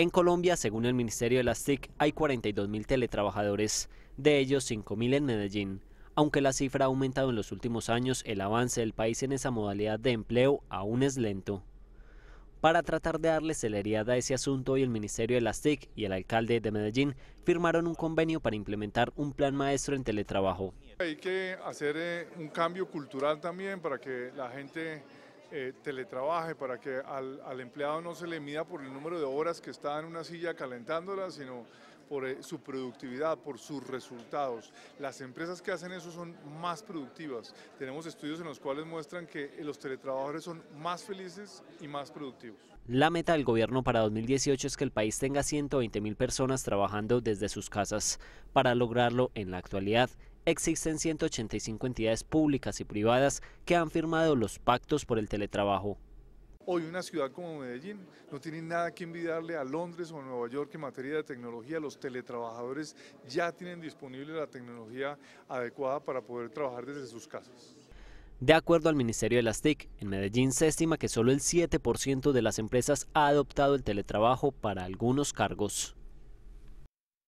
En Colombia, según el Ministerio de las TIC, hay 42.000 teletrabajadores, de ellos 5.000 en Medellín. Aunque la cifra ha aumentado en los últimos años, el avance del país en esa modalidad de empleo aún es lento. Para tratar de darle celeridad a ese asunto, hoy el Ministerio de las TIC y el alcalde de Medellín firmaron un convenio para implementar un plan maestro en teletrabajo. Hay que hacer eh, un cambio cultural también para que la gente eh, teletrabaje, para que al, empleado no se le mida por el número de horas que está en una silla calentándola, sino por eh, su productividad, por sus resultados. Las empresas que hacen eso son más productivas. Tenemos estudios en los cuales muestran que eh, los teletrabajadores son más felices y más productivos. La meta del gobierno para 2018 es que el país tenga 120 mil personas trabajando desde sus casas. Para lograrlo en la actualidad, existen 185 entidades públicas y privadas que han firmado los pactos por el teletrabajo. Hoy una ciudad como Medellín no tiene nada que envidiarle a Londres o a Nueva York en materia de tecnología. Los teletrabajadores ya tienen disponible la tecnología adecuada para poder trabajar desde sus casas. De acuerdo al Ministerio de las TIC, en Medellín se estima que solo el 7% de las empresas ha adoptado el teletrabajo para algunos cargos.